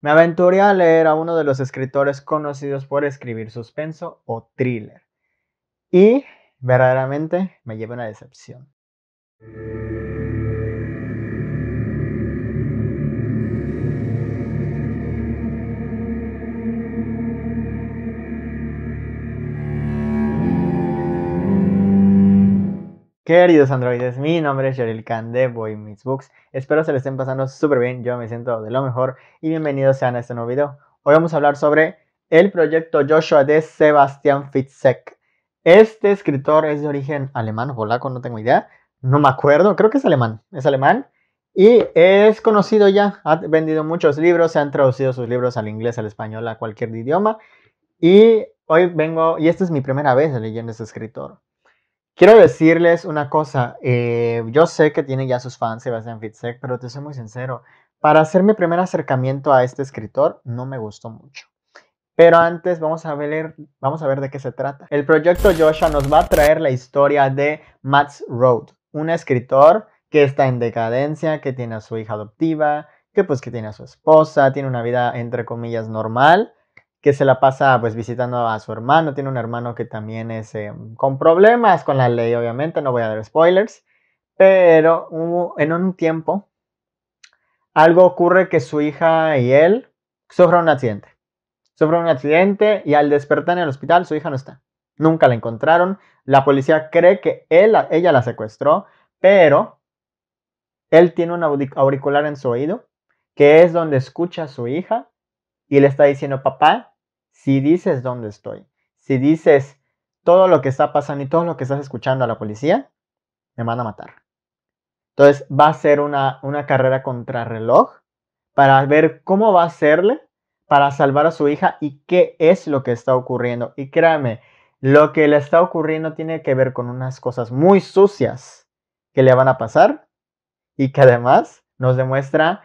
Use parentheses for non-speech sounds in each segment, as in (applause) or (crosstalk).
Me aventuré a leer a uno de los escritores conocidos por escribir suspenso o thriller. Y verdaderamente me llevé una decepción. Queridos androides, mi nombre es Yeril Khan de Boy Books. Espero se les estén pasando súper bien, yo me siento de lo mejor y bienvenidos sean a este nuevo video. Hoy vamos a hablar sobre el proyecto Joshua de Sebastián Fitzek. Este escritor es de origen alemán, polaco, no tengo idea, no me acuerdo, creo que es alemán, es alemán. Y es conocido ya, ha vendido muchos libros, se han traducido sus libros al inglés, al español, a cualquier idioma. Y hoy vengo, y esta es mi primera vez leyendo este escritor. Quiero decirles una cosa. Eh, yo sé que tiene ya sus fans Sebastián Fitzek, pero te soy muy sincero. Para hacer mi primer acercamiento a este escritor, no me gustó mucho. Pero antes vamos a ver, vamos a ver de qué se trata. El proyecto Joshua nos va a traer la historia de Max Road, un escritor que está en decadencia, que tiene a su hija adoptiva, que pues que tiene a su esposa, tiene una vida entre comillas normal, que se la pasa pues visitando a su hermano, tiene un hermano que también es eh, con problemas con la ley, obviamente, no voy a dar spoilers, pero en un tiempo algo ocurre que su hija y él sufren un accidente. Sufren un accidente y al despertar en el hospital su hija no está. Nunca la encontraron. La policía cree que él, ella la secuestró, pero él tiene un auricular en su oído, que es donde escucha a su hija y le está diciendo, papá, si dices dónde estoy, si dices todo lo que está pasando y todo lo que estás escuchando a la policía, me van a matar. Entonces va a ser una, una carrera contrarreloj para ver cómo va a hacerle para salvar a su hija y qué es lo que está ocurriendo. Y créame, lo que le está ocurriendo tiene que ver con unas cosas muy sucias que le van a pasar y que además nos demuestra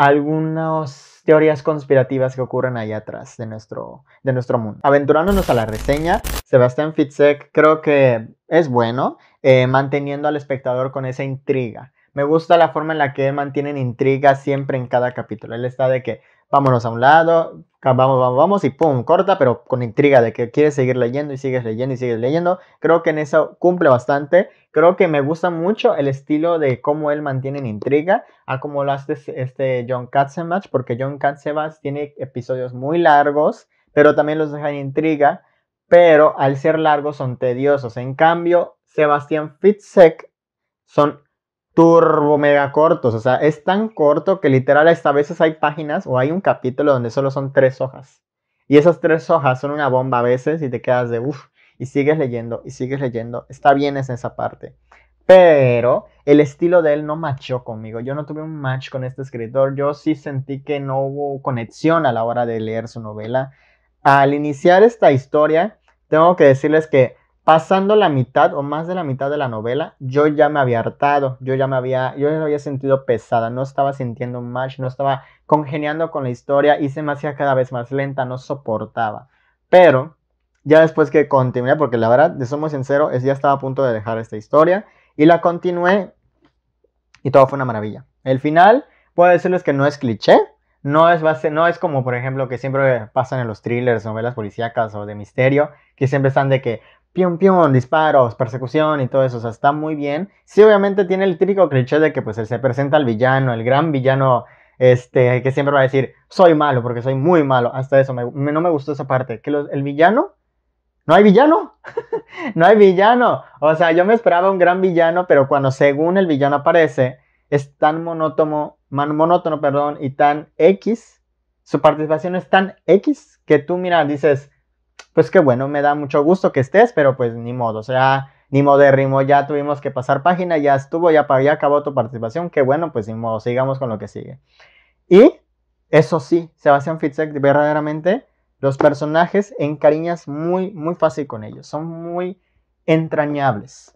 algunas teorías conspirativas que ocurren ahí atrás de nuestro, de nuestro mundo. Aventurándonos a la reseña, Sebastián Fitzek creo que es bueno, eh, manteniendo al espectador con esa intriga. Me gusta la forma en la que mantienen intriga siempre en cada capítulo. Él está de que, vámonos a un lado, vamos, vamos, vamos y pum, corta, pero con intriga de que quieres seguir leyendo y sigues leyendo y sigues leyendo. Creo que en eso cumple bastante. Creo que me gusta mucho el estilo de cómo él mantiene en intriga a como lo hace este, este John Katzenbach, porque John Katzenbach tiene episodios muy largos, pero también los deja en intriga, pero al ser largos son tediosos. En cambio, Sebastián Fitzek son turbo mega cortos. O sea, es tan corto que literal a veces hay páginas o hay un capítulo donde solo son tres hojas. Y esas tres hojas son una bomba a veces y te quedas de uff. Y sigues leyendo y sigues leyendo. Está bien es esa parte. Pero el estilo de él no machó conmigo. Yo no tuve un match con este escritor. Yo sí sentí que no hubo conexión a la hora de leer su novela. Al iniciar esta historia, tengo que decirles que pasando la mitad o más de la mitad de la novela, yo ya me había hartado, yo ya me había, yo ya me había sentido pesada, no estaba sintiendo más. no estaba congeniando con la historia y se me hacía cada vez más lenta, no soportaba. Pero ya después que continué, porque la verdad, de somos sincero, ya estaba a punto de dejar esta historia y la continué y todo fue una maravilla. El final, puedo decirles que no es cliché, no es, base, no es como, por ejemplo, que siempre pasan en los thrillers, novelas policíacas o de misterio, que siempre están de que Pium, pium, disparos, persecución y todo eso, o sea, está muy bien. Sí, obviamente tiene el típico cliché de que pues se presenta el villano, el gran villano, este, que siempre va a decir, soy malo porque soy muy malo, hasta eso, no me gustó esa parte, que el villano, no hay villano, (laughs) no hay villano, o sea, yo me esperaba un gran villano, pero cuando según el villano aparece, es tan monótono, man, monótono, perdón, y tan X, su participación es tan X que tú, mira, dices, pues qué bueno, me da mucho gusto que estés, pero pues ni modo, o sea, ni modo de modérrimo, ya tuvimos que pasar página, ya estuvo, ya, acabó tu participación, qué bueno, pues ni modo, sigamos con lo que sigue. Y eso sí, Sebastián Fitzek, verdaderamente, los personajes encariñas muy, muy fácil con ellos, son muy entrañables.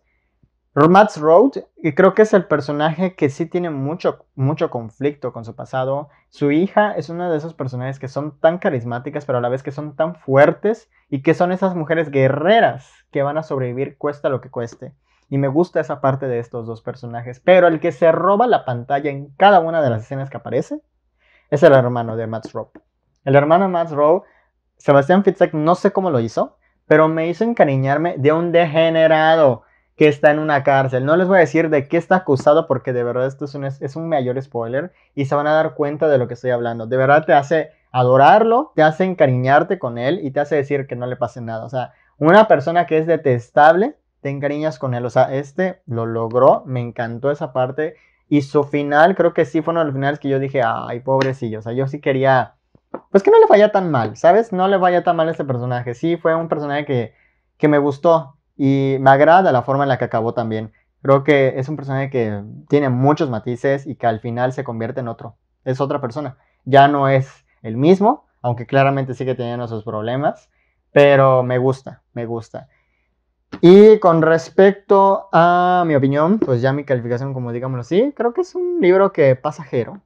Matt Road, y creo que es el personaje que sí tiene mucho, mucho conflicto con su pasado. Su hija es una de esos personajes que son tan carismáticas, pero a la vez que son tan fuertes y que son esas mujeres guerreras que van a sobrevivir cuesta lo que cueste. Y me gusta esa parte de estos dos personajes. Pero el que se roba la pantalla en cada una de las escenas que aparece es el hermano de Matt Rowe. El hermano de Matt Sebastián Fitzek, no sé cómo lo hizo, pero me hizo encariñarme de un degenerado que está en una cárcel. No les voy a decir de qué está acusado porque de verdad esto es un, es un mayor spoiler y se van a dar cuenta de lo que estoy hablando. De verdad te hace adorarlo, te hace encariñarte con él y te hace decir que no le pase nada. O sea, una persona que es detestable, te encariñas con él. O sea, este lo logró, me encantó esa parte. Y su final, creo que sí fue uno de los finales que yo dije, ay, pobrecillo. O sea, yo sí quería, pues que no le falla tan mal, ¿sabes? No le vaya tan mal a este personaje. Sí, fue un personaje que, que me gustó, y me agrada la forma en la que acabó también. Creo que es un personaje que tiene muchos matices y que al final se convierte en otro. Es otra persona. Ya no es el mismo, aunque claramente sigue teniendo sus problemas, pero me gusta, me gusta. Y con respecto a mi opinión, pues ya mi calificación, como digámoslo así, creo que es un libro que pasajero.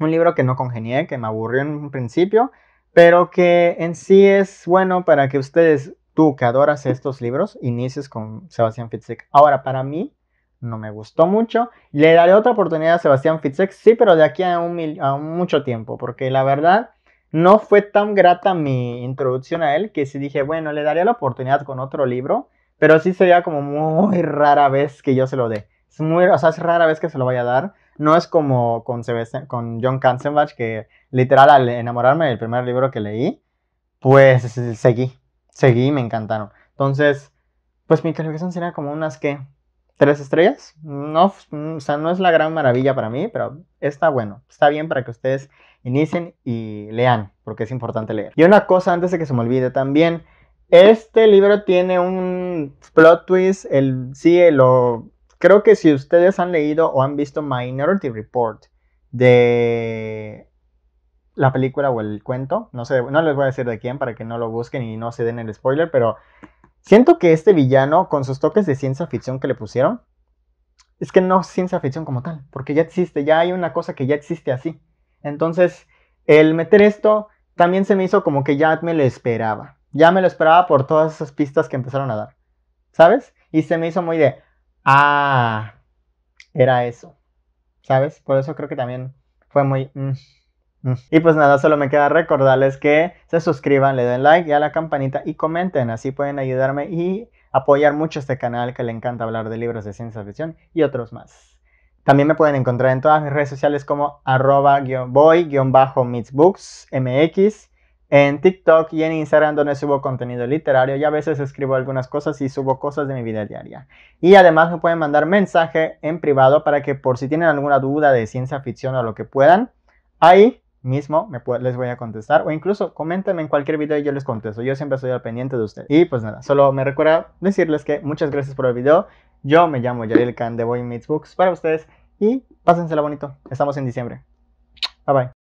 Un libro que no congenié, que me aburrió en un principio, pero que en sí es bueno para que ustedes tú que adoras estos libros, inicies con Sebastián Fitzek. Ahora, para mí, no me gustó mucho. Le daré otra oportunidad a Sebastián Fitzek, sí, pero de aquí a, un, mucho tiempo, porque la verdad no fue tan grata mi introducción a él que sí dije, bueno, le daré la oportunidad con otro libro, pero sí sería como muy rara vez que yo se lo dé. Es muy, o sea, es rara vez que se lo vaya a dar. No es como con, con John Katzenbach, que literal al enamorarme del primer libro que leí, pues seguí seguí me encantaron. Entonces, pues mi calificación sería como unas que tres estrellas. No, mm, o sea, no es la gran maravilla para mí, pero está bueno. Está bien para que ustedes inicien y lean, porque es importante leer. Y una cosa antes de que se me olvide también. Este libro tiene un plot twist. El, sí, eh, lo, creo que si ustedes han leído o han visto Minority Report de la película o el cuento, no sé, no les voy a decir de quién para que no lo busquen y no se den el spoiler, pero siento que este villano con sus toques de ciencia ficción que le pusieron, es que no ciencia ficción como tal, porque ya existe, ya hay una cosa que ya existe así. Entonces, el meter esto también se me hizo como que ya me lo esperaba. Ya me lo esperaba por todas esas pistas que empezaron a dar. ¿Sabes? Y se me hizo muy de, ah, era eso. ¿Sabes? Por eso creo que también fue muy... Mm. Y pues nada, solo me queda recordarles que se suscriban, le den like y a la campanita y comenten, así pueden ayudarme y apoyar mucho este canal que le encanta hablar de libros de ciencia ficción y otros más. También me pueden encontrar en todas mis redes sociales como arroba boy meetsbooksmx en TikTok y en Instagram donde subo contenido literario y a veces escribo algunas cosas y subo cosas de mi vida diaria. Y además me pueden mandar mensaje en privado para que por si tienen alguna duda de ciencia ficción o lo que puedan, ahí mismo les voy a contestar o incluso coméntenme en cualquier video y yo les contesto. Yo siempre estoy al pendiente de ustedes. Y pues nada, solo me recuerda decirles que muchas gracias por el video. Yo me llamo Yaril Khan de Boy Meets Books para ustedes y pásensela bonito. Estamos en diciembre. Bye bye.